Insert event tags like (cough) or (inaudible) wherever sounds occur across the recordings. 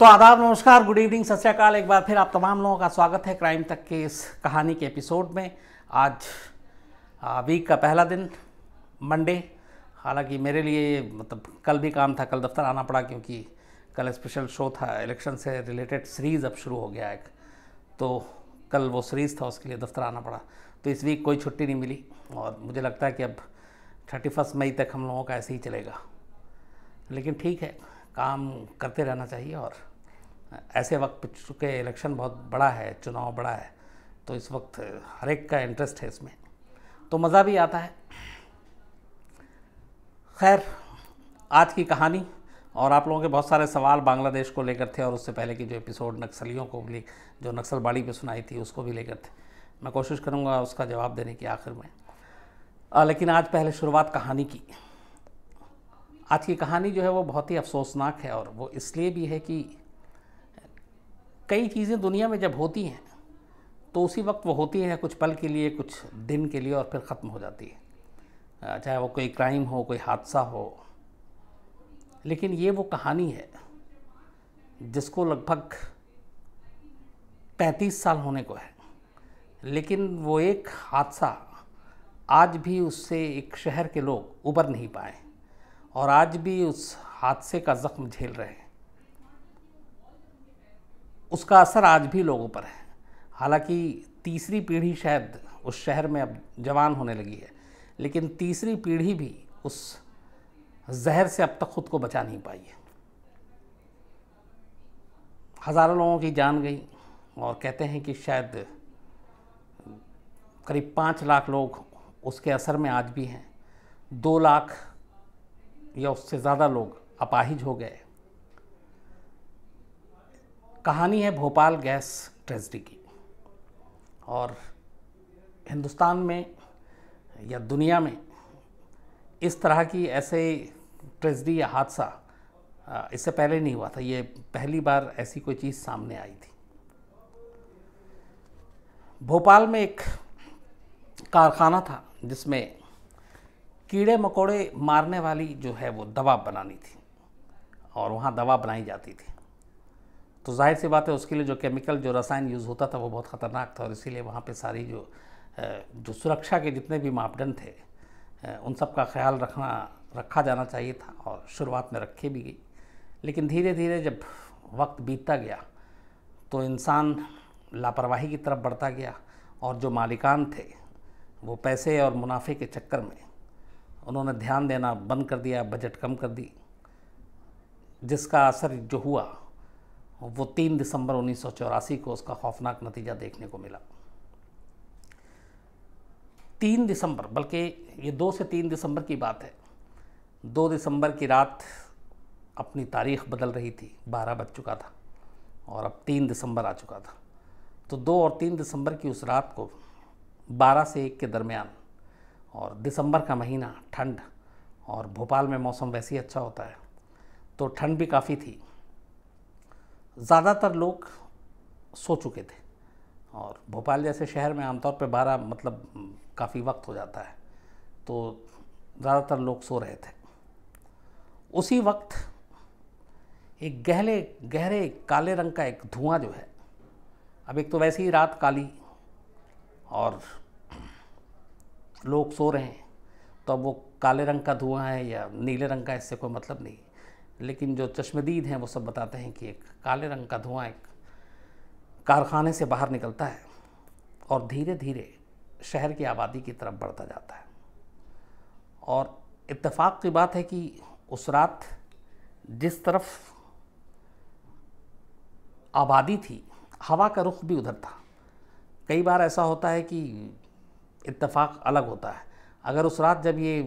तो आदाब नमस्कार गुड इवनिंग सत एक बार फिर आप तमाम लोगों का स्वागत है क्राइम तक के इस कहानी के एपिसोड में आज वीक का पहला दिन मंडे हालांकि मेरे लिए मतलब कल भी काम था कल दफ्तर आना पड़ा क्योंकि कल स्पेशल शो था इलेक्शन से रिलेटेड सीरीज़ अब शुरू हो गया एक तो कल वो सीरीज़ था उसके लिए दफ्तर आना पड़ा तो इस वीक कोई छुट्टी नहीं मिली और मुझे लगता है कि अब थर्टी फर्स्ट मई तक हम लोगों का ऐसे ही चलेगा लेकिन ठीक है काम करते रहना चाहिए और ऐसे वक्त चूँकि इलेक्शन बहुत बड़ा है चुनाव बड़ा है तो इस वक्त हर एक का इंटरेस्ट है इसमें तो मज़ा भी आता है खैर आज की कहानी और आप लोगों के बहुत सारे सवाल बांग्लादेश को लेकर थे और उससे पहले की जो एपिसोड नक्सलियों को भी जो नक्सलबाड़ी पे सुनाई थी उसको भी लेकर थे मैं कोशिश करूँगा उसका जवाब देने की आखिर में आ, लेकिन आज पहले शुरुआत कहानी की आज की कहानी जो है वो बहुत ही अफसोसनाक है और वो इसलिए भी है कि कई चीज़ें दुनिया में जब होती हैं तो उसी वक्त वो होती हैं कुछ पल के लिए कुछ दिन के लिए और फिर ख़त्म हो जाती है चाहे वो कोई क्राइम हो कोई हादसा हो लेकिन ये वो कहानी है जिसको लगभग पैंतीस साल होने को है लेकिन वो एक हादसा आज भी उससे एक शहर के लोग उबर नहीं पाए और आज भी उस हादसे का ज़ख्म झेल रहे हैं उसका असर आज भी लोगों पर है हालांकि तीसरी पीढ़ी शायद उस शहर में अब जवान होने लगी है लेकिन तीसरी पीढ़ी भी उस जहर से अब तक खुद को बचा नहीं पाई है हज़ारों लोगों की जान गई और कहते हैं कि शायद करीब पाँच लाख लोग उसके असर में आज भी हैं दो लाख या उससे ज़्यादा लोग अपाहिज हो गए कहानी है भोपाल गैस ट्रेजडी की और हिंदुस्तान में या दुनिया में इस तरह की ऐसे ट्रेजडी या हादसा इससे पहले नहीं हुआ था ये पहली बार ऐसी कोई चीज़ सामने आई थी भोपाल में एक कारखाना था जिसमें कीड़े मकोड़े मारने वाली जो है वो दवा बनानी थी और वहाँ दवा बनाई जाती थी तो जाहिर सी बात है उसके लिए जो केमिकल जो रसायन यूज़ होता था वो बहुत ख़तरनाक था और इसीलिए वहाँ पे सारी जो जो सुरक्षा के जितने भी मापदंड थे उन सब का ख्याल रखना रखा जाना चाहिए था और शुरुआत में रखी भी गई लेकिन धीरे धीरे जब वक्त बीतता गया तो इंसान लापरवाही की तरफ बढ़ता गया और जो मालिकान थे वो पैसे और मुनाफे के चक्कर में उन्होंने ध्यान देना बंद कर दिया बजट कम कर दी जिसका असर जो हुआ वो तीन दिसंबर उन्नीस को उसका खौफनाक नतीजा देखने को मिला तीन दिसंबर बल्कि ये दो से तीन दिसंबर की बात है दो दिसंबर की रात अपनी तारीख बदल रही थी बारह बज चुका था और अब तीन दिसंबर आ चुका था तो दो और तीन दिसंबर की उस रात को बारह से एक के दरमियान और दिसंबर का महीना ठंड और भोपाल में मौसम वैसे ही अच्छा होता है तो ठंड भी काफ़ी थी ज़्यादातर लोग सो चुके थे और भोपाल जैसे शहर में आमतौर पर बारह मतलब काफ़ी वक्त हो जाता है तो ज़्यादातर लोग सो रहे थे उसी वक्त एक गहरे गहरे काले रंग का एक धुआं जो है अब एक तो वैसे ही रात काली और लोग सो रहे हैं तो अब वो काले रंग का धुआं है या नीले रंग का इससे कोई मतलब नहीं लेकिन जो चश्मदीद हैं वो सब बताते हैं कि एक काले रंग का धुआं एक कारखाने से बाहर निकलता है और धीरे धीरे शहर की आबादी की तरफ बढ़ता जाता है और इत्तेफाक की बात है कि उस रात जिस तरफ आबादी थी हवा का रुख भी उधर था कई बार ऐसा होता है कि इत्तेफाक अलग होता है अगर उस रात जब ये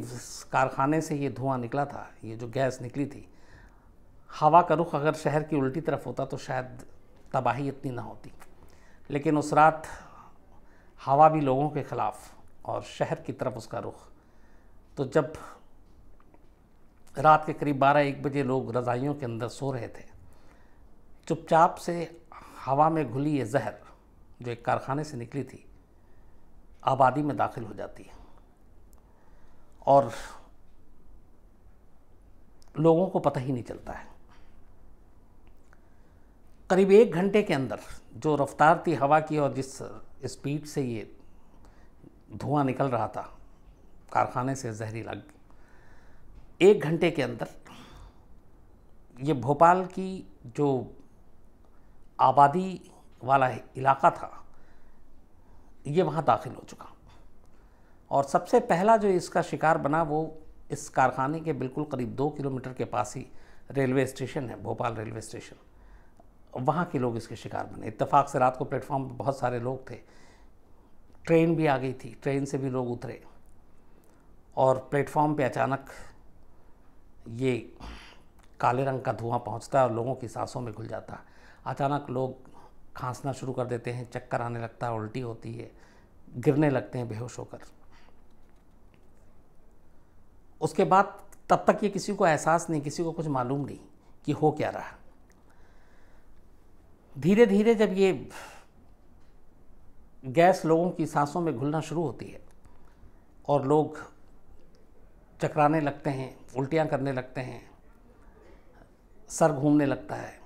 कारखाने से ये धुआं निकला था ये जो गैस निकली थी हवा का रुख अगर शहर की उल्टी तरफ होता तो शायद तबाही इतनी ना होती लेकिन उस रात हवा भी लोगों के ख़िलाफ़ और शहर की तरफ उसका रुख तो जब रात के करीब बारह एक बजे लोग रज़ाइयों के अंदर सो रहे थे चुपचाप से हवा में घुली ये जहर जो एक कारखाने से निकली थी आबादी में दाखिल हो जाती है और लोगों को पता ही नहीं चलता है करीब एक घंटे के अंदर जो रफ्तार थी हवा की और जिस स्पीड से ये धुआं निकल रहा था कारखाने से जहरीला एक घंटे के अंदर ये भोपाल की जो आबादी वाला इलाका था ये वहाँ दाखिल हो चुका और सबसे पहला जो इसका शिकार बना वो इस कारखाने के बिल्कुल करीब दो किलोमीटर के पास ही रेलवे स्टेशन है भोपाल रेलवे स्टेशन वहाँ के लोग इसके शिकार बने इतफाक़ से रात को प्लेटफॉर्म पर बहुत सारे लोग थे ट्रेन भी आ गई थी ट्रेन से भी लोग उतरे और प्लेटफॉर्म पे अचानक ये काले रंग का धुआं पहुंचता है और लोगों की सांसों में घुल जाता है अचानक लोग खांसना शुरू कर देते हैं चक्कर आने लगता है उल्टी होती है गिरने लगते हैं बेहोश होकर उसके बाद तब तक ये किसी को एहसास नहीं किसी को कुछ मालूम नहीं कि हो क्या रहा धीरे धीरे जब ये गैस लोगों की सांसों में घुलना शुरू होती है और लोग चकराने लगते हैं उल्टियाँ करने लगते हैं सर घूमने लगता है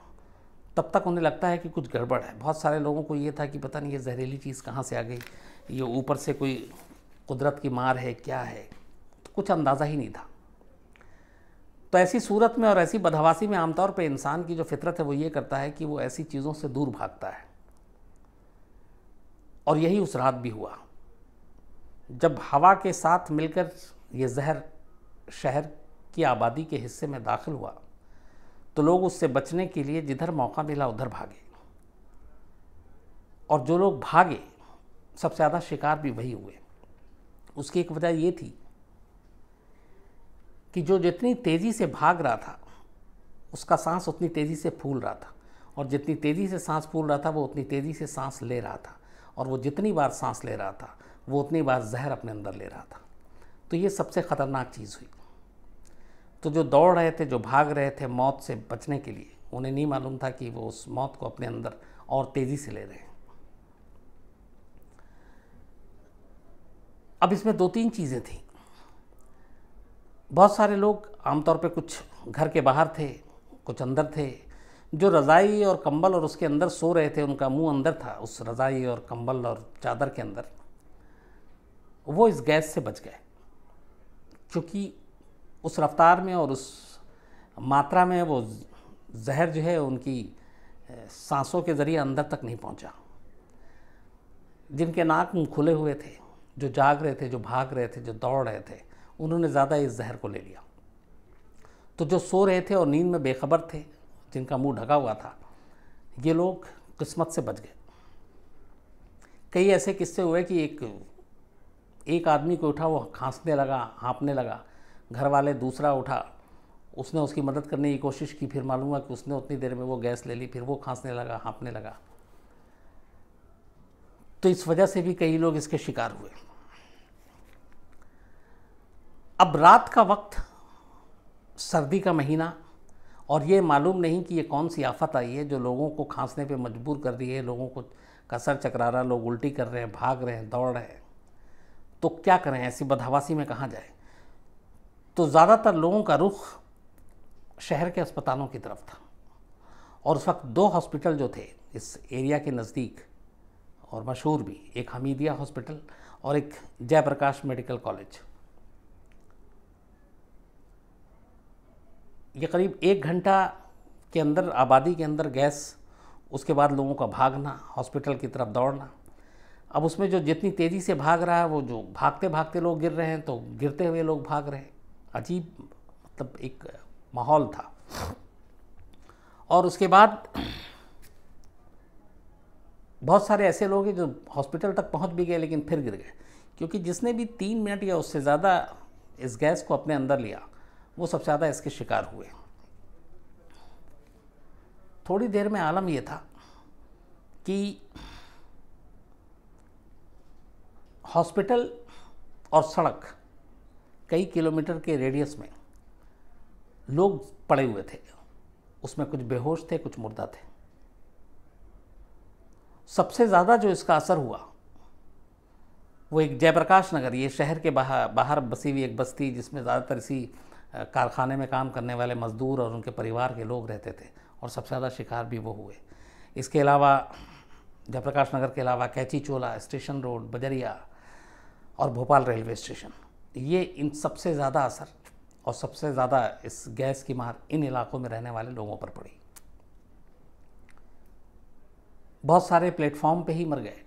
तब तक उन्हें लगता है कि कुछ गड़बड़ है बहुत सारे लोगों को ये था कि पता नहीं ये जहरीली चीज़ कहाँ से आ गई ये ऊपर से कोई कुदरत की मार है क्या है तो कुछ अंदाज़ा ही नहीं था तो ऐसी सूरत में और ऐसी बदहवासी में आमतौर पर इंसान की जो फितरत है वो ये करता है कि वो ऐसी चीज़ों से दूर भागता है और यही उस रात भी हुआ जब हवा के साथ मिलकर ये जहर शहर की आबादी के हिस्से में दाखिल हुआ तो लोग उससे बचने के लिए जिधर मौका मिला उधर भागे और जो लोग भागे सबसे ज़्यादा शिकार भी वही हुए उसकी एक वजह ये थी कि जो जितनी तेज़ी से भाग रहा था उसका सांस उतनी तेज़ी से फूल रहा था और जितनी तेज़ी से सांस फूल रहा था वो उतनी तेज़ी से सांस ले रहा था और वो जितनी बार सांस ले रहा था वो उतनी बार जहर अपने अंदर ले रहा था तो ये सबसे ख़तरनाक चीज़ हुई तो जो दौड़ रहे थे जो भाग रहे थे मौत से बचने के लिए उन्हें नहीं मालूम था कि वो उस मौत को अपने अंदर और तेज़ी से ले रहे हैं अब इसमें दो तीन चीज़ें थी बहुत सारे लोग आमतौर पर कुछ घर के बाहर थे कुछ अंदर थे जो रज़ाई और कंबल और उसके अंदर सो रहे थे उनका मुंह अंदर था उस रज़ाई और कंबल और चादर के अंदर वो इस गैस से बच गए क्योंकि उस रफ्तार में और उस मात्रा में वो जहर जो है उनकी सांसों के ज़रिए अंदर तक नहीं पहुंचा जिनके नाक मुँह खुले हुए थे जो जाग रहे थे जो भाग रहे थे जो दौड़ रहे थे उन्होंने ज़्यादा इस जहर को ले लिया तो जो सो रहे थे और नींद में बेखबर थे जिनका मुंह ढका हुआ था ये लोग किस्मत से बच गए कई ऐसे किस्से हुए कि एक एक आदमी को उठा वो खांसने लगा हाँपने लगा घर वाले दूसरा उठा उसने उसकी मदद करने की कोशिश की फिर मालूम हुआ कि उसने उतनी देर में वो गैस ले ली फिर वो खांसने लगा हाँपने लगा तो इस वजह से भी कई लोग इसके शिकार हुए अब रात का वक्त सर्दी का महीना और ये मालूम नहीं कि ये कौन सी आफत आई है जो लोगों को खांसने पे मजबूर कर रही है लोगों को कसर चकरा रहा लोग उल्टी कर रहे हैं भाग रहे हैं दौड़ रहे हैं तो क्या करें ऐसी बदहवासी में कहाँ जाए तो ज़्यादातर लोगों का रुख शहर के अस्पतालों की तरफ था और उस वक्त दो हॉस्पिटल जो थे इस एरिया के नज़दीक और मशहूर भी एक हमीदिया हॉस्पिटल और एक जयप्रकाश मेडिकल कॉलेज ये करीब एक घंटा के अंदर आबादी के अंदर गैस उसके बाद लोगों का भागना हॉस्पिटल की तरफ दौड़ना अब उसमें जो जितनी तेज़ी से भाग रहा है वो जो भागते भागते लोग गिर रहे हैं तो गिरते हुए लोग भाग रहे हैं अजीब मतलब एक माहौल था और उसके बाद बहुत सारे ऐसे लोग हैं जो हॉस्पिटल तक पहुंच भी गए लेकिन फिर गिर गए क्योंकि जिसने भी तीन मिनट या उससे ज़्यादा इस गैस को अपने अंदर लिया वो सबसे ज़्यादा इसके शिकार हुए थोड़ी देर में आलम यह था कि हॉस्पिटल और सड़क कई किलोमीटर के रेडियस में लोग पड़े हुए थे उसमें कुछ बेहोश थे कुछ मुर्दा थे सबसे ज़्यादा जो इसका असर हुआ वो एक जयप्रकाश नगर ये शहर के बाहर बाहर बसी हुई एक बस्ती जिसमें ज़्यादातर इसी कारखाने में काम करने वाले मज़दूर और उनके परिवार के लोग रहते थे और सबसे ज़्यादा शिकार भी वो हुए इसके अलावा जयप्रकाश नगर के अलावा कैची चोला स्टेशन रोड बजरिया और भोपाल रेलवे स्टेशन ये इन सबसे ज़्यादा असर और सबसे ज़्यादा इस गैस की मार इन इलाकों में रहने वाले लोगों पर पड़ी बहुत सारे प्लेटफॉर्म पे ही मर गए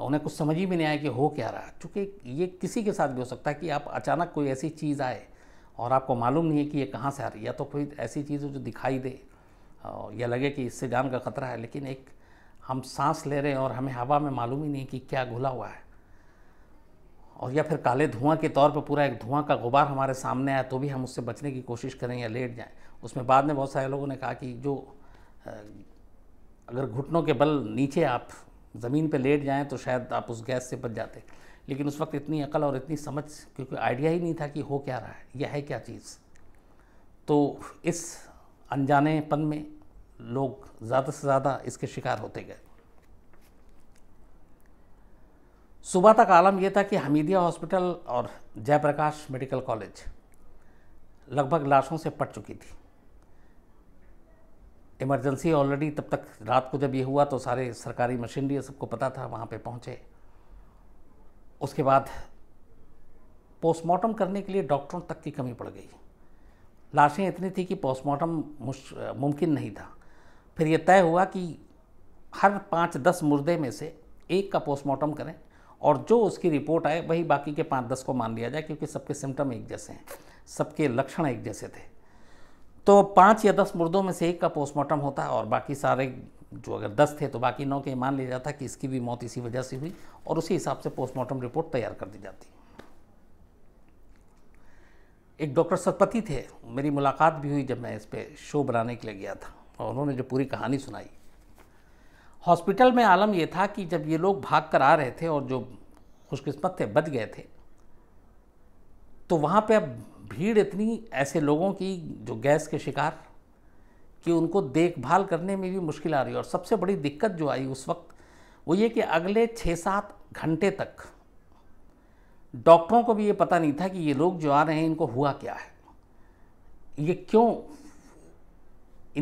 उन्हें कुछ समझ ही भी नहीं आया कि हो क्या रहा क्योंकि ये किसी के साथ भी हो सकता है कि आप अचानक कोई ऐसी चीज़ आए और आपको मालूम नहीं है कि ये कहाँ से आ रही है या तो कोई ऐसी चीज़ हो जो दिखाई दे या लगे कि इससे जान का खतरा है लेकिन एक हम सांस ले रहे हैं और हमें हवा में मालूम ही नहीं कि क्या घुला हुआ है और या फिर काले धुआं के तौर पर पूरा एक धुआं का गुबार हमारे सामने आया तो भी हम उससे बचने की कोशिश करें या लेट जाएं उसमें बाद में बहुत सारे लोगों ने कहा कि जो अगर घुटनों के बल नीचे आप ज़मीन पर लेट जाएं तो शायद आप उस गैस से बच जाते लेकिन उस वक्त इतनी अकल और इतनी समझ क्योंकि आइडिया ही नहीं था कि हो क्या रहा है यह है क्या चीज़ तो इस अनजानेपन में लोग ज़्यादा से ज़्यादा इसके शिकार होते गए सुबह तक आलम यह था कि हमीदिया हॉस्पिटल और जयप्रकाश मेडिकल कॉलेज लगभग लाशों से पट चुकी थी इमरजेंसी ऑलरेडी तब तक रात को जब ये हुआ तो सारे सरकारी मशीनरी सबको पता था वहाँ पे पहुँचे उसके बाद पोस्टमार्टम करने के लिए डॉक्टरों तक की कमी पड़ गई लाशें इतनी थी कि पोस्टमार्टम मुमकिन नहीं था फिर यह तय हुआ कि हर पाँच दस मुर्दे में से एक का पोस्टमार्टम करें और जो उसकी रिपोर्ट आए वही बाकी के पाँच दस को मान लिया जाए क्योंकि सबके सिम्टम एक जैसे हैं सबके लक्षण एक जैसे थे तो पाँच या दस मुर्दों में से एक का पोस्टमार्टम होता और बाकी सारे जो अगर दस थे तो बाकी नौ के मान लिया जाता कि इसकी भी मौत इसी वजह से हुई और उसी हिसाब से पोस्टमार्टम रिपोर्ट तैयार कर दी जाती एक डॉक्टर सतपति थे मेरी मुलाकात भी हुई जब मैं इस पर शो बनाने के लिए गया था और उन्होंने जो पूरी कहानी सुनाई हॉस्पिटल में आलम यह था कि जब ये लोग भाग कर आ रहे थे और जो खुशकिस्मत थे बच गए थे तो वहाँ पे अब भीड़ इतनी ऐसे लोगों की जो गैस के शिकार कि उनको देखभाल करने में भी मुश्किल आ रही है और सबसे बड़ी दिक्कत जो आई उस वक्त वो ये कि अगले छः सात घंटे तक डॉक्टरों को भी ये पता नहीं था कि ये लोग जो आ रहे हैं इनको हुआ क्या है ये क्यों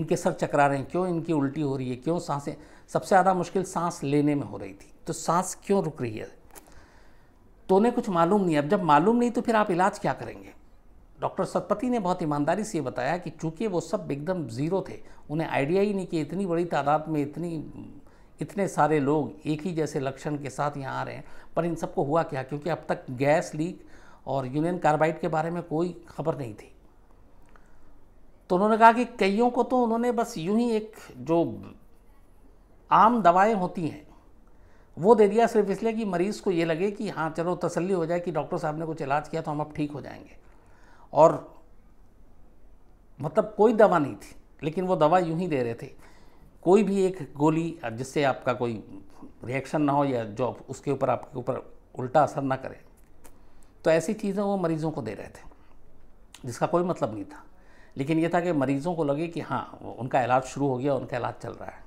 इनके सर चकरा रहे हैं क्यों इनकी उल्टी हो रही है क्यों सांसें सबसे ज़्यादा मुश्किल सांस लेने में हो रही थी तो सांस क्यों रुक रही है तो उन्हें कुछ मालूम नहीं अब जब मालूम नहीं तो फिर आप इलाज क्या करेंगे डॉक्टर सतपति ने बहुत ईमानदारी से बताया कि चूंकि वो सब एकदम ज़ीरो थे उन्हें आइडिया ही नहीं कि इतनी बड़ी तादाद में इतनी इतने सारे लोग एक ही जैसे लक्षण के साथ यहाँ आ रहे हैं पर इन सबको हुआ क्या क्योंकि अब तक गैस लीक और यूनियन कार्बाइड के बारे में कोई खबर नहीं थी तो उन्होंने कहा कि कईयों को तो उन्होंने बस यूं ही एक जो आम दवाएं होती हैं वो दे दिया सिर्फ इसलिए कि मरीज़ को ये लगे कि हाँ चलो तसल्ली हो जाए कि डॉक्टर साहब ने कुछ इलाज किया तो हम अब ठीक हो जाएंगे और मतलब कोई दवा नहीं थी लेकिन वो दवा यूं ही दे रहे थे कोई भी एक गोली जिससे आपका कोई रिएक्शन ना हो या जो उसके ऊपर आपके ऊपर उल्टा असर ना करे तो ऐसी चीज़ें वो मरीज़ों को दे रहे थे जिसका कोई मतलब नहीं था लेकिन ये था कि मरीज़ों को लगे कि हाँ उनका इलाज शुरू हो गया उनका इलाज चल रहा है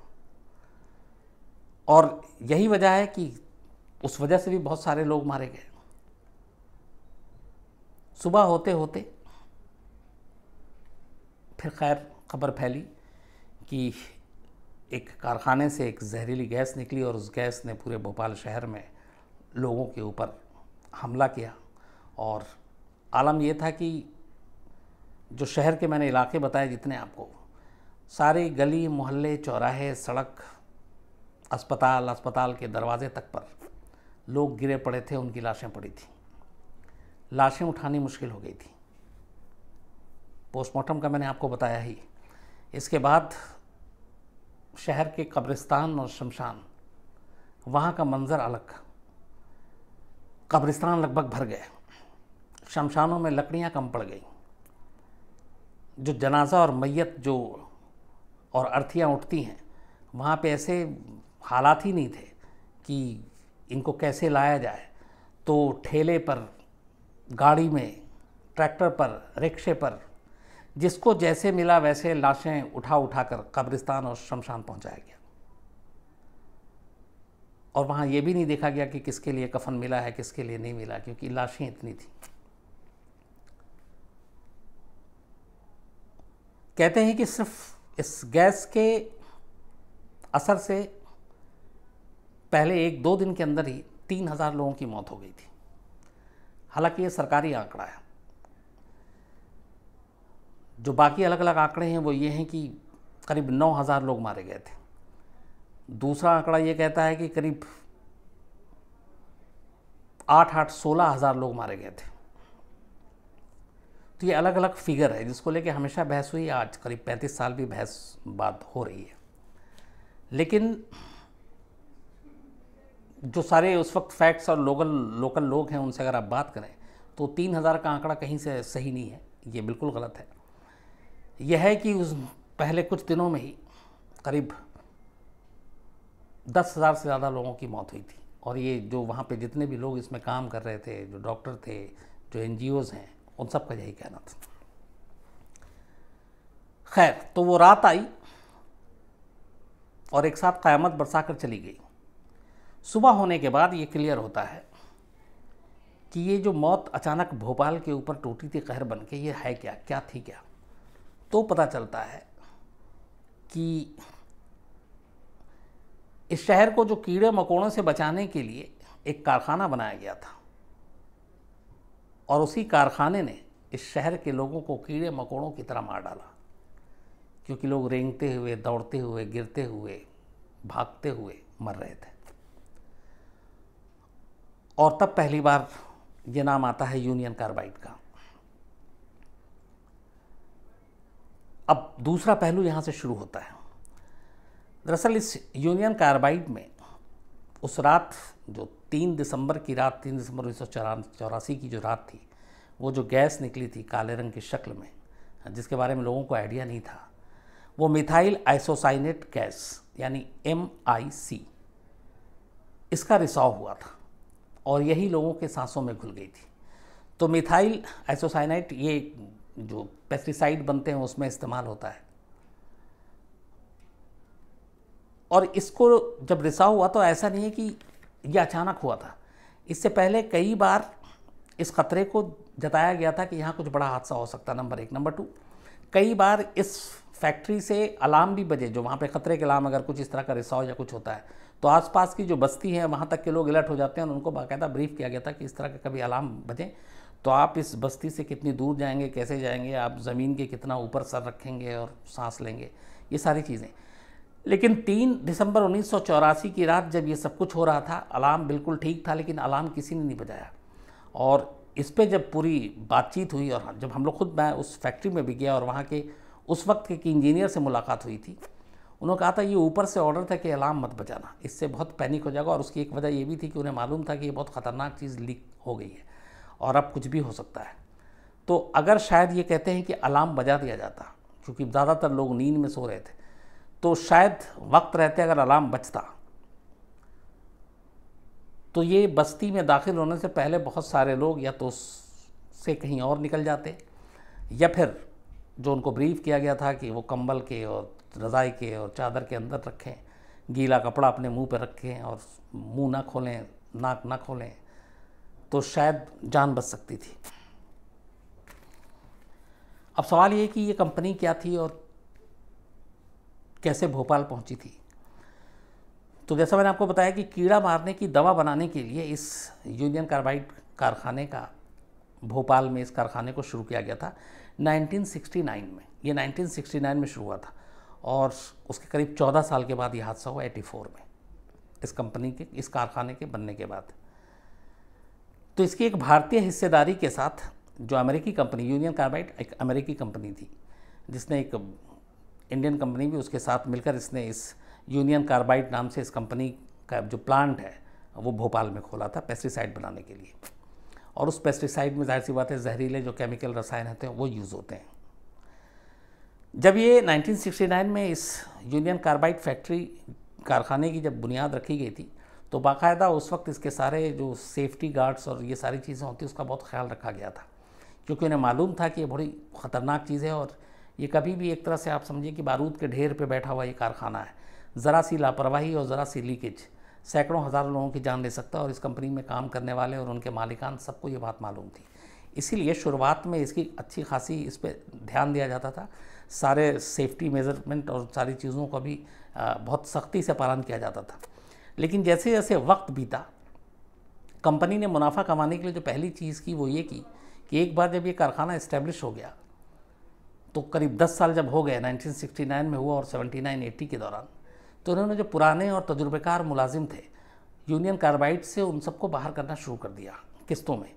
और यही वजह है कि उस वजह से भी बहुत सारे लोग मारे गए सुबह होते होते फिर खैर खबर फैली कि एक कारखाने से एक जहरीली गैस निकली और उस गैस ने पूरे भोपाल शहर में लोगों के ऊपर हमला किया और आलम यह था कि जो शहर के मैंने इलाके बताए जितने आपको सारे गली मोहल्ले चौराहे सड़क अस्पताल अस्पताल के दरवाजे तक पर लोग गिरे पड़े थे उनकी लाशें पड़ी थी लाशें उठानी मुश्किल हो गई थी पोस्टमार्टम का मैंने आपको बताया ही इसके बाद शहर के कब्रिस्तान और शमशान वहाँ का मंज़र अलग कब्रिस्तान लगभग भर गए शमशानों में लकड़ियाँ कम पड़ गई जो जनाजा और मैत जो और अर्थियाँ उठती हैं वहाँ पे ऐसे हालात ही नहीं थे कि इनको कैसे लाया जाए तो ठेले पर गाड़ी में ट्रैक्टर पर रिक्शे पर जिसको जैसे मिला वैसे लाशें उठा उठाकर कब्रिस्तान और शमशान पहुंचाया गया और वहाँ ये भी नहीं देखा गया कि किसके लिए कफन मिला है किसके लिए नहीं मिला क्योंकि लाशें इतनी थी कहते हैं कि सिर्फ इस गैस के असर से पहले एक दो दिन के अंदर ही तीन हज़ार लोगों की मौत हो गई थी हालांकि ये सरकारी आंकड़ा है जो बाकी अलग अलग आंकड़े हैं वो ये हैं कि करीब नौ हज़ार लोग मारे गए थे दूसरा आंकड़ा ये कहता है कि करीब आठ आठ सोलह हज़ार लोग मारे गए थे तो ये अलग अलग फिगर है जिसको लेके हमेशा बहस हुई आज करीब पैंतीस साल भी बहस बात हो रही है लेकिन जो सारे उस वक्त फैक्ट्स और लोकल लोकल लोग हैं उनसे अगर आप बात करें तो तीन हज़ार का आंकड़ा कहीं से सही नहीं है ये बिल्कुल गलत है यह है कि उस पहले कुछ दिनों में ही करीब दस हज़ार से ज़्यादा लोगों की मौत हुई थी और ये जो वहाँ पे जितने भी लोग इसमें काम कर रहे थे जो डॉक्टर थे जो एन हैं उन सब का यही कहना था खैर तो वो रात आई और एक साथ क़्यामत बरसा कर चली गई सुबह होने के बाद ये क्लियर होता है कि ये जो मौत अचानक भोपाल के ऊपर टूटी थी कहर बन के ये है क्या क्या थी क्या तो पता चलता है कि इस शहर को जो कीड़े मकोड़ों से बचाने के लिए एक कारखाना बनाया गया था और उसी कारखाने ने इस शहर के लोगों को कीड़े मकोड़ों की तरह मार डाला क्योंकि लोग रेंगते हुए दौड़ते हुए गिरते हुए भागते हुए मर रहे थे और तब पहली बार ये नाम आता है यूनियन कार्बाइड का अब दूसरा पहलू यहाँ से शुरू होता है दरअसल इस यूनियन कार्बाइड में उस रात जो तीन दिसंबर की रात तीन दिसंबर उन्नीस चौरासी की जो रात थी वो जो गैस निकली थी काले रंग की शक्ल में जिसके बारे में लोगों को आइडिया नहीं था वो मिथाइल आइसोसाइनेट गैस यानी एम इसका रिसाव हुआ था और यही लोगों के सांसों में घुल गई थी तो मिथाइल आइसोसाइनाइट ये जो पेस्टिसाइड बनते हैं उसमें इस्तेमाल होता है और इसको जब रिसाव हुआ तो ऐसा नहीं है कि यह अचानक हुआ था इससे पहले कई बार इस खतरे को जताया गया था कि यहाँ कुछ बड़ा हादसा हो सकता नंबर एक नंबर टू कई बार इस फैक्ट्री से अलार्म भी बजे जो वहाँ पे खतरे के अलार्म अगर कुछ इस तरह का रिसाव या कुछ होता है तो आसपास की जो बस्ती है वहाँ तक के लोग अलर्ट हो जाते हैं और उनको बाकायदा ब्रीफ किया गया था कि इस तरह का कभी अलार्म बजें तो आप इस बस्ती से कितनी दूर जाएंगे कैसे जाएंगे आप ज़मीन के कितना ऊपर सर रखेंगे और सांस लेंगे ये सारी चीज़ें लेकिन तीन दिसंबर उन्नीस की रात जब ये सब कुछ हो रहा था अलार्म बिल्कुल ठीक था लेकिन अलार्म किसी ने नहीं बजाया और इस पर जब पूरी बातचीत हुई और जब हम लोग खुद मैं उस फैक्ट्री में भी गया और वहाँ के उस वक्त के एक इंजीनियर से मुलाकात हुई थी उन्होंने कहा था ये ऊपर से ऑर्डर था कि अलार्म मत बजाना इससे बहुत पैनिक हो जाएगा और उसकी एक वजह ये भी थी कि उन्हें मालूम था कि ये बहुत ख़तरनाक चीज़ लीक हो गई है और अब कुछ भी हो सकता है तो अगर शायद ये कहते हैं कि अलार्म बजा दिया जाता क्योंकि ज़्यादातर लोग नींद में सो रहे थे तो शायद वक्त रहते अगर अलार्म बचता तो ये बस्ती में दाखिल होने से पहले बहुत सारे लोग या तो से कहीं और निकल जाते या फिर जो उनको ब्रीफ किया गया था कि वो कंबल के और रज़ाई के और चादर के अंदर रखें गीला कपड़ा अपने मुंह पर रखें और मुंह ना खोलें नाक ना खोलें तो शायद जान बच सकती थी अब सवाल ये कि ये कंपनी क्या थी और कैसे भोपाल पहुंची थी तो जैसा मैंने आपको बताया कि कीड़ा मारने की दवा बनाने के लिए इस यूनियन कार्बाइड कारखाने का भोपाल में इस कारखाने को शुरू किया गया था 1969 में ये 1969 में शुरू हुआ था और उसके करीब 14 साल के बाद यह हादसा हुआ 84 में इस कंपनी के इस कारखाने के बनने के बाद तो इसकी एक भारतीय हिस्सेदारी के साथ जो अमेरिकी कंपनी यूनियन कार्बाइड एक अमेरिकी कंपनी थी जिसने एक इंडियन कंपनी भी उसके साथ मिलकर इसने इस यूनियन कार्बाइड नाम से इस कंपनी का जो प्लांट है वो भोपाल में खोला था पेस्टिसाइड बनाने के लिए और उस पेस्टिसाइड में जाहिर सी बात है जहरीले जो केमिकल रसायन होते हैं वो यूज़ होते हैं जब ये 1969 में इस यूनियन कार्बाइड फैक्ट्री कारखाने की जब बुनियाद रखी गई थी तो बाकायदा उस वक्त इसके सारे जो सेफ्टी गार्ड्स और ये सारी चीज़ें होती उसका बहुत ख्याल रखा गया था क्योंकि उन्हें मालूम था कि ये बड़ी ख़तरनाक चीज़ है और ये कभी भी एक तरह से आप समझिए कि बारूद के ढेर पर बैठा हुआ ये कारखाना है ज़रा सी लापरवाही और ज़रा सी लीकेज सैकड़ों हज़ारों लोगों की जान ले सकता है और इस कंपनी में काम करने वाले और उनके मालिकान सबको ये बात मालूम थी इसीलिए शुरुआत में इसकी अच्छी खासी इस पर ध्यान दिया जाता था सारे सेफ्टी मेजरमेंट और सारी चीज़ों का भी बहुत सख्ती से पालन किया जाता था लेकिन जैसे जैसे वक्त बीता कंपनी ने मुनाफा कमाने के लिए जो पहली चीज़ की वो ये की कि एक बार जब ये कारखाना इस्टेब्लिश हो गया तो करीब 10 साल जब हो गए 1969 में हुआ और 79 80 के दौरान तो उन्होंने जो पुराने और तजुर्बेकार मुलाजिम थे यूनियन कार्बाइड से उन सबको बाहर करना शुरू कर दिया किस्तों में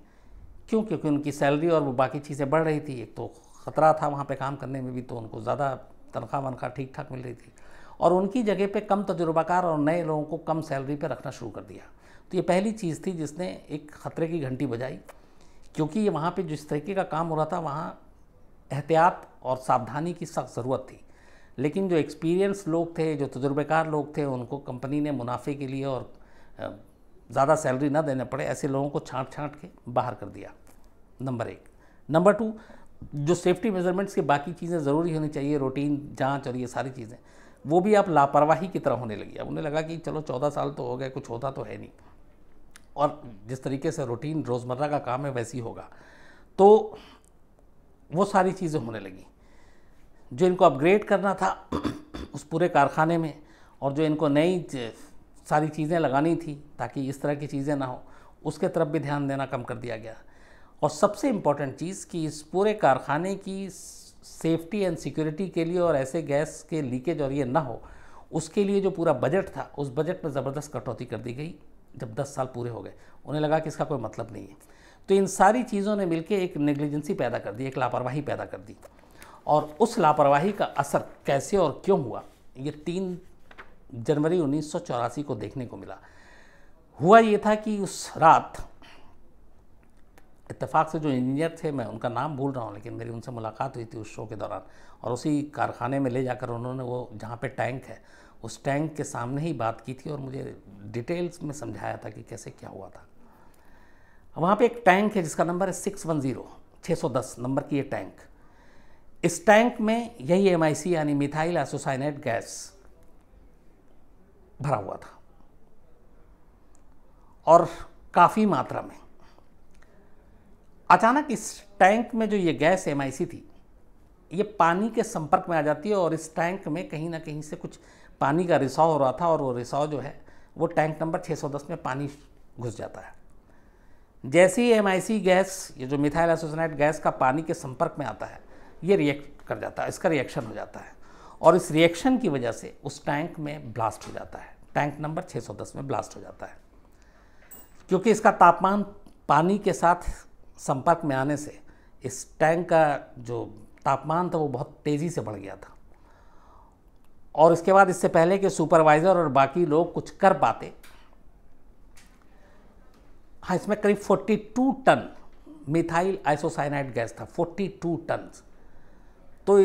क्यों क्योंकि उनकी सैलरी और वो बाकी चीज़ें बढ़ रही थी एक तो ख़तरा था वहाँ पे काम करने में भी तो उनको ज़्यादा तनख्वाह वनख्वाह ठीक ठाक मिल रही थी और उनकी जगह पे कम तजुर्बाकार और नए लोगों को कम सैलरी पे रखना शुरू कर दिया तो ये पहली चीज़ थी जिसने एक ख़तरे की घंटी बजाई क्योंकि ये वहाँ पर जिस तरीके का काम हो रहा था वहाँ एहतियात और सावधानी की सख्त ज़रूरत थी लेकिन जो एक्सपीरियंस लोग थे जो तजुर्बेकार लोग थे उनको कंपनी ने मुनाफे के लिए और ज़्यादा सैलरी ना देने पड़े ऐसे लोगों को छांट छांट के बाहर कर दिया नंबर एक नंबर टू जो सेफ्टी मेजरमेंट्स की बाकी चीज़ें ज़रूरी होनी चाहिए रूटीन जांच और ये सारी चीज़ें वो भी आप लापरवाही की तरह होने लगी अब उन्हें लगा कि चलो चौदह साल तो हो गए कुछ होता तो है नहीं और जिस तरीके से रूटीन रोज़मर्रा का काम है वैसी होगा तो वो सारी चीज़ें होने लगी जो इनको अपग्रेड करना था (clears throat) उस पूरे कारखाने में और जो इनको नई सारी चीज़ें लगानी थी ताकि इस तरह की चीज़ें ना हो उसके तरफ भी ध्यान देना कम कर दिया गया और सबसे इम्पॉर्टेंट चीज़ कि इस पूरे कारखाने की सेफ्टी एंड सिक्योरिटी के लिए और ऐसे गैस के लीकेज और ये ना हो उसके लिए जो पूरा बजट था उस बजट में ज़बरदस्त कटौती कर दी गई जब 10 साल पूरे हो गए उन्हें लगा कि इसका कोई मतलब नहीं है तो इन सारी चीज़ों ने मिलकर एक नेग्लिजेंसी पैदा कर दी एक लापरवाही पैदा कर दी और उस लापरवाही का असर कैसे और क्यों हुआ ये तीन जनवरी उन्नीस को देखने को मिला हुआ ये था कि उस रात इतफाक से जो इंजीनियर थे मैं उनका नाम भूल रहा हूँ लेकिन मेरी उनसे मुलाकात हुई थी उस शो के दौरान और उसी कारखाने में ले जाकर उन्होंने वो जहाँ पे टैंक है उस टैंक के सामने ही बात की थी और मुझे डिटेल्स में समझाया था कि कैसे क्या हुआ था वहाँ पे एक टैंक है जिसका नंबर है सिक्स वन ज़ीरो छः सौ दस नंबर की ये टैंक इस टैंक में यही एम आई सी यानी मिथाइल एसोसाइनेट गैस भरा हुआ था और काफ़ी मात्रा में अचानक इस टैंक में जो ये गैस एम थी ये पानी के संपर्क में आ जाती है और इस टैंक में कहीं ना कहीं से कुछ पानी का रिसाव हो रहा था और वो रिसाव जो है वो टैंक नंबर 610 में पानी घुस जाता है जैसे ही एम गैस ये जो मिथाइल एसोसनाइट गैस का पानी के संपर्क में आता है ये रिएक्ट कर जाता है इसका रिएक्शन हो जाता है और इस रिएक्शन की वजह से उस टैंक में ब्लास्ट हो जाता है टैंक नंबर 610 में ब्लास्ट हो जाता है क्योंकि इसका तापमान पानी के साथ संपर्क में आने से इस टैंक का जो तापमान था वो बहुत तेज़ी से बढ़ गया था और इसके बाद इससे पहले कि सुपरवाइज़र और बाकी लोग कुछ कर पाते हाँ इसमें करीब 42 टन मिथाइल आइसोसाइनाइड गैस था 42 टन तो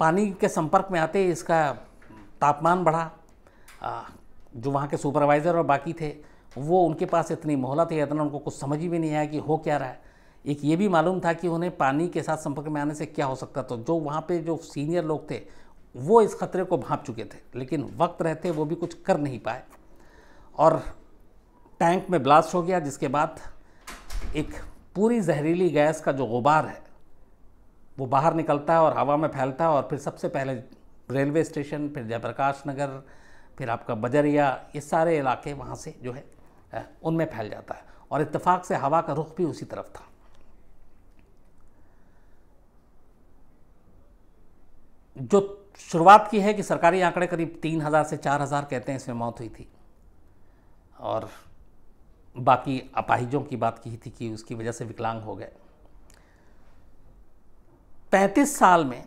पानी के संपर्क में आते इसका तापमान बढ़ा जो वहाँ के सुपरवाइज़र और बाकी थे वो उनके पास इतनी मोहलत है इतना उनको कुछ समझ ही भी नहीं आया कि हो क्या रहा है एक ये भी मालूम था कि उन्हें पानी के साथ संपर्क में आने से क्या हो सकता था जो वहाँ पे जो सीनियर लोग थे वो इस खतरे को भाँप चुके थे लेकिन वक्त रहते वो भी कुछ कर नहीं पाए और टैंक में ब्लास्ट हो गया जिसके बाद एक पूरी जहरीली गैस का जो गुबार है वो बाहर निकलता है और हवा में फैलता है और फिर सबसे पहले रेलवे स्टेशन फिर जयप्रकाश नगर फिर आपका बजरिया ये सारे इलाके वहाँ से जो है उनमें फैल जाता है और इत्तेफाक से हवा का रुख भी उसी तरफ था जो शुरुआत की है कि सरकारी आंकड़े करीब तीन हज़ार से चार हज़ार कहते हैं इसमें मौत हुई थी और बाकी अपाहिजों की बात की थी कि उसकी वजह से विकलांग हो गए पैंतीस साल में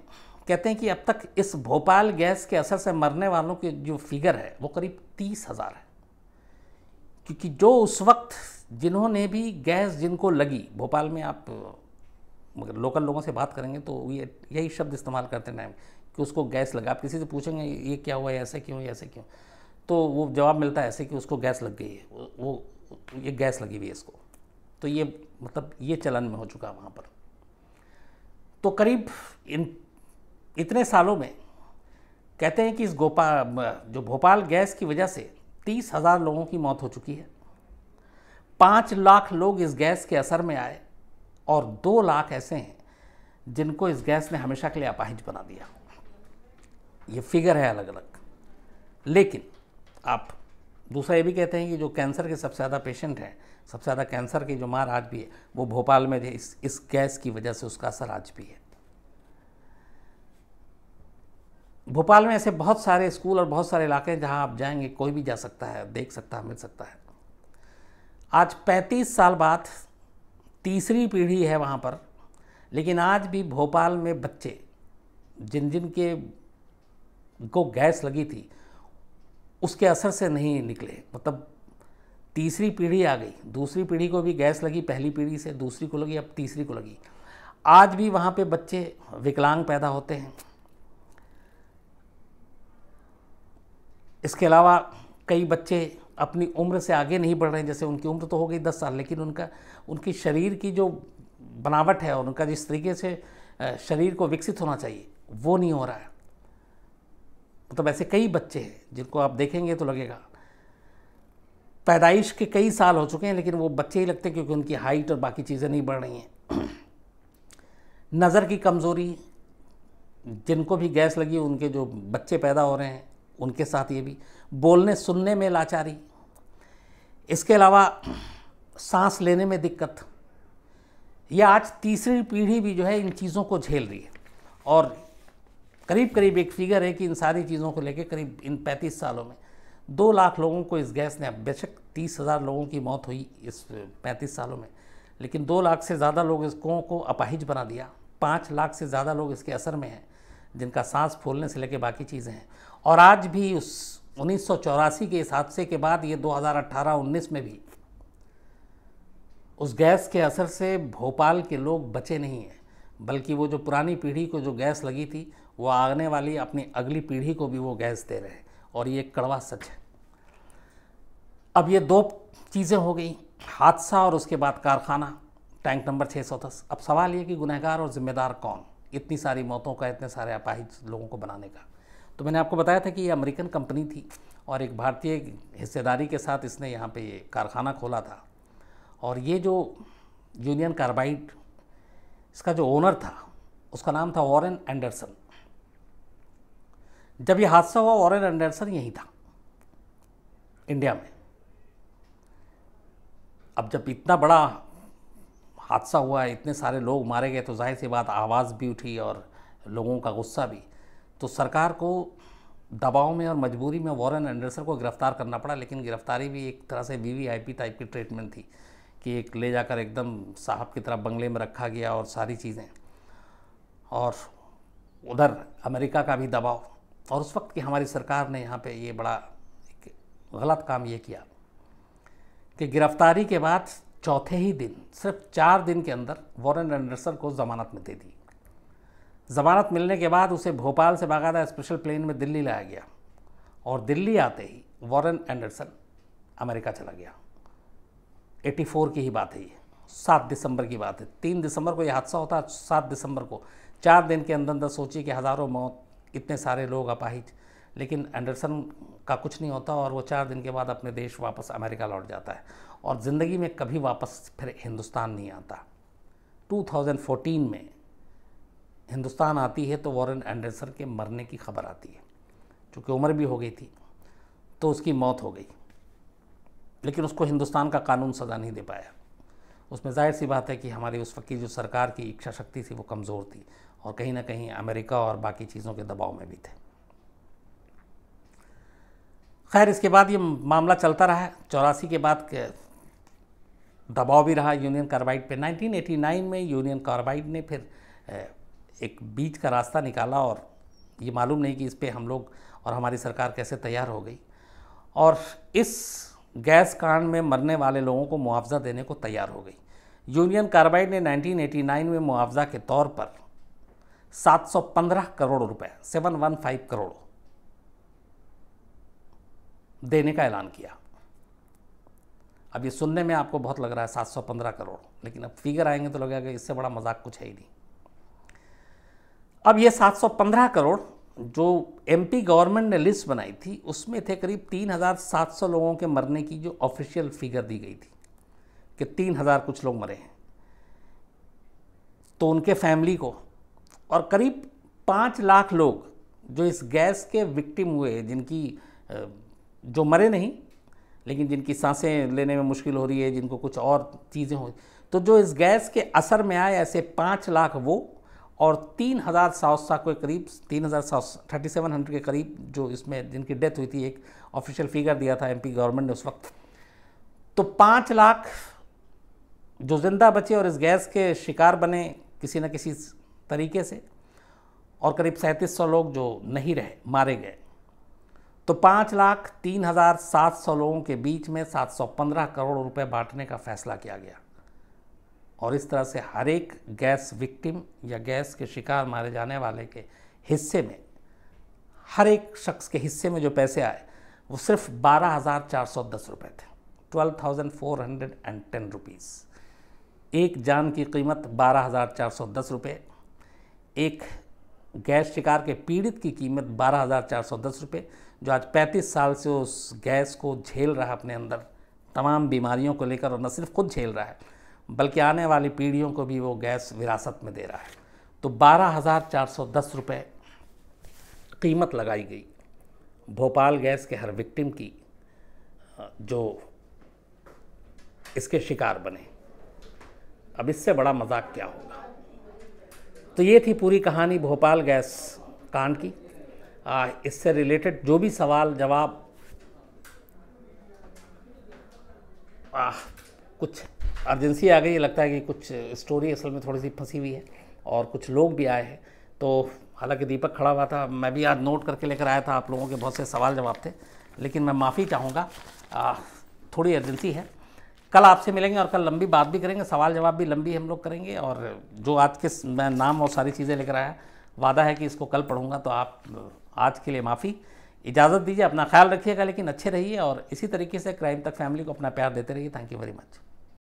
कहते हैं कि अब तक इस भोपाल गैस के असर से मरने वालों की जो फिगर है वो करीब तीस हज़ार है क्योंकि जो उस वक्त जिन्होंने भी गैस जिनको लगी भोपाल में आप मगर लोकल लोगों से बात करेंगे तो ये यही शब्द इस्तेमाल करते हैं कि उसको गैस लगा आप किसी से पूछेंगे ये क्या हुआ है ऐसे क्यों ऐसे क्यों तो वो जवाब मिलता है ऐसे कि उसको गैस लग गई है वो ये गैस लगी हुई है इसको तो ये मतलब ये चलन में हो चुका वहाँ पर तो करीब इन इतने सालों में कहते हैं कि इस गोपाल जो भोपाल गैस की वजह से तीस हज़ार लोगों की मौत हो चुकी है पाँच लाख लोग इस गैस के असर में आए और दो लाख ऐसे हैं जिनको इस गैस ने हमेशा के लिए अपाहिज बना दिया ये फिगर है अलग अलग लेकिन आप दूसरा ये भी कहते हैं कि जो कैंसर के सबसे ज़्यादा पेशेंट हैं सबसे ज़्यादा कैंसर की जो मार आज भी है वो भोपाल में थे इस इस गैस की वजह से उसका असर आज भी है भोपाल में ऐसे बहुत सारे स्कूल और बहुत सारे इलाके हैं जहाँ आप जाएंगे कोई भी जा सकता है देख सकता है मिल सकता है आज 35 साल बाद तीसरी पीढ़ी है वहाँ पर लेकिन आज भी भोपाल में बच्चे जिन जिन के को गैस लगी थी उसके असर से नहीं निकले मतलब तीसरी पीढ़ी आ गई दूसरी पीढ़ी को भी गैस लगी पहली पीढ़ी से दूसरी को लगी अब तीसरी को लगी आज भी वहाँ पे बच्चे विकलांग पैदा होते हैं इसके अलावा कई बच्चे अपनी उम्र से आगे नहीं बढ़ रहे हैं जैसे उनकी उम्र तो हो गई दस साल लेकिन उनका उनकी शरीर की जो बनावट है और उनका जिस तरीके से शरीर को विकसित होना चाहिए वो नहीं हो रहा है मतलब ऐसे कई बच्चे हैं जिनको आप देखेंगे तो लगेगा पैदाइश के कई साल हो चुके हैं लेकिन वो बच्चे ही लगते हैं क्योंकि उनकी हाइट और बाकी चीज़ें नहीं बढ़ रही हैं (clears throat) नज़र की कमज़ोरी जिनको भी गैस लगी उनके जो बच्चे पैदा हो रहे हैं उनके साथ ये भी बोलने सुनने में लाचारी इसके अलावा सांस लेने में दिक्कत ये आज तीसरी पीढ़ी भी जो है इन चीज़ों को झेल रही है और करीब करीब एक फिगर है कि इन सारी चीज़ों को लेकर करीब इन पैंतीस सालों में दो लाख लोगों को इस गैस ने बेशक तीस हज़ार लोगों की मौत हुई इस पैंतीस सालों में लेकिन दो लाख से ज़्यादा लोग इसको को अपाहिज बना दिया पाँच लाख से ज़्यादा लोग इसके असर में हैं जिनका सांस फूलने से लेकर बाकी चीज़ें हैं और आज भी उस उन्नीस के इस हादसे के बाद ये 2018-19 में भी उस गैस के असर से भोपाल के लोग बचे नहीं हैं बल्कि वो जो पुरानी पीढ़ी को जो गैस लगी थी वो आने वाली अपनी अगली पीढ़ी को भी वो गैस दे रहे हैं और ये कड़वा सच है अब ये दो चीज़ें हो गई हादसा और उसके बाद कारखाना टैंक नंबर 610 अब सवाल ये कि गुनहगार और ज़िम्मेदार कौन इतनी सारी मौतों का इतने सारे अपाहिज लोगों को बनाने का तो मैंने आपको बताया था कि ये अमेरिकन कंपनी थी और एक भारतीय हिस्सेदारी के साथ इसने यहाँ पे ये कारखाना खोला था और ये जो यूनियन कार्बाइड इसका जो ओनर था उसका नाम था वॉरेन एंडरसन जब यह हादसा हुआ वॉरन एंडरसन यहीं था इंडिया में अब जब इतना बड़ा हादसा हुआ इतने सारे लोग मारे गए तो जाहिर सी बात आवाज़ भी उठी और लोगों का गुस्सा भी तो सरकार को दबाव में और मजबूरी में वॉरेन एंडरसन को गिरफ्तार करना पड़ा लेकिन गिरफ्तारी भी एक तरह से वीवीआईपी टाइप की ट्रीटमेंट थी कि एक ले जाकर एकदम साहब की तरह बंगले में रखा गया और सारी चीज़ें और उधर अमेरिका का भी दबाव और उस वक्त की हमारी सरकार ने यहाँ पे ये बड़ा गलत काम ये किया कि गिरफ्तारी के बाद चौथे ही दिन सिर्फ चार दिन के अंदर वॉरन एंडरसन को ज़मानत में दे दी ज़मानत मिलने के बाद उसे भोपाल से बाकायदा स्पेशल प्लेन में दिल्ली लाया गया और दिल्ली आते ही वॉरन एंडरसन अमेरिका चला गया 84 की ही बात है ये सात दिसंबर की बात है तीन दिसंबर को यह हादसा होता है सात दिसंबर को चार दिन के अंदर अंदर सोचिए कि हज़ारों मौत इतने सारे लोग अपाहिज लेकिन एंडरसन का कुछ नहीं होता और वो चार दिन के बाद अपने देश वापस अमेरिका लौट जाता है और ज़िंदगी में कभी वापस फिर हिंदुस्तान नहीं आता 2014 में हिंदुस्तान आती है तो वॉरेन एंडरसन के मरने की खबर आती है चूँकि उम्र भी हो गई थी तो उसकी मौत हो गई लेकिन उसको हिंदुस्तान का कानून सज़ा नहीं दे पाया उसमें जाहिर सी बात है कि हमारी उस वक्त की जो सरकार की इच्छा शक्ति थी वो कमज़ोर थी और कहीं ना कहीं अमेरिका और बाकी चीज़ों के दबाव में भी थे खैर इसके बाद ये मामला चलता रहा चौरासी के बाद के दबाव भी रहा यूनियन कार्बाइड पे 1989 में यूनियन कार्बाइड ने फिर एक बीच का रास्ता निकाला और ये मालूम नहीं कि इस पर हम लोग और हमारी सरकार कैसे तैयार हो गई और इस गैस कांड में मरने वाले लोगों को मुआवजा देने को तैयार हो गई यूनियन कार्बाइड ने 1989 में मुआवजा के तौर पर 715 करोड़ रुपए 715 करोड़ देने का ऐलान किया अब ये सुनने में आपको बहुत लग रहा है 715 करोड़ लेकिन अब फिगर आएंगे तो लगेगा इससे बड़ा मजाक कुछ है ही नहीं अब ये 715 करोड़ जो एमपी गवर्नमेंट ने लिस्ट बनाई थी उसमें थे करीब 3,700 लोगों के मरने की जो ऑफिशियल फिगर दी गई थी कि 3,000 कुछ लोग मरे हैं तो उनके फैमिली को और करीब पाँच लाख लोग जो इस गैस के विक्टिम हुए जिनकी जो मरे नहीं लेकिन जिनकी सांसें लेने में मुश्किल हो रही है जिनको कुछ और चीज़ें हो तो जो इस गैस के असर में आए ऐसे पाँच लाख वो और तीन हज़ार सात सौ के करीब तीन हज़ार सात थर्टी सेवन हंड्रेड के करीब जो इसमें जिनकी डेथ हुई थी एक ऑफिशियल फिगर दिया था एमपी गवर्नमेंट ने उस वक्त तो पाँच लाख जो जिंदा बचे और इस गैस के शिकार बने किसी न किसी तरीके से और करीब सैंतीस सौ लोग जो नहीं रहे मारे गए तो पाँच लाख तीन हज़ार सात सौ लोगों के बीच में सात सौ पंद्रह करोड़ रुपए बांटने का फैसला किया गया और इस तरह से हर एक गैस विक्टिम या गैस के शिकार मारे जाने वाले के हिस्से में हर एक शख्स के हिस्से में जो पैसे आए वो सिर्फ बारह हज़ार चार सौ दस रुपये थे twelve thousand four hundred and ten rupees एक जान की कीमत बारह हज़ार चार सौ दस रुपये एक गैस शिकार के पीड़ित की कीमत बारह हज़ार चार सौ दस रुपये जो आज पैंतीस साल से उस गैस को झेल रहा अपने अंदर तमाम बीमारियों को लेकर और न सिर्फ खुद झेल रहा है बल्कि आने वाली पीढ़ियों को भी वो गैस विरासत में दे रहा है तो बारह हज़ार चार सौ दस रुपये कीमत लगाई गई भोपाल गैस के हर विक्टिम की जो इसके शिकार बने अब इससे बड़ा मजाक क्या होगा तो ये थी पूरी कहानी भोपाल गैस कांड की आ, इससे रिलेटेड जो भी सवाल जवाब आ, कुछ अर्जेंसी आ गई लगता है कि कुछ स्टोरी असल में थोड़ी सी फंसी हुई है और कुछ लोग भी आए हैं तो हालांकि दीपक खड़ा हुआ था मैं भी आज नोट करके लेकर आया था आप लोगों के बहुत से सवाल जवाब थे लेकिन मैं माफ़ी चाहूँगा थोड़ी अर्जेंसी है कल आपसे मिलेंगे और कल लंबी बात भी करेंगे सवाल जवाब भी लंबी हम लोग करेंगे और जो आज के मैं नाम और सारी चीज़ें लेकर आया वादा है कि इसको कल पढ़ूंगा तो आप आज के लिए माफ़ी इजाज़त दीजिए अपना ख्याल रखिएगा लेकिन अच्छे रहिए और इसी तरीके से क्राइम तक फैमिली को अपना प्यार देते रहिए थैंक यू वेरी मच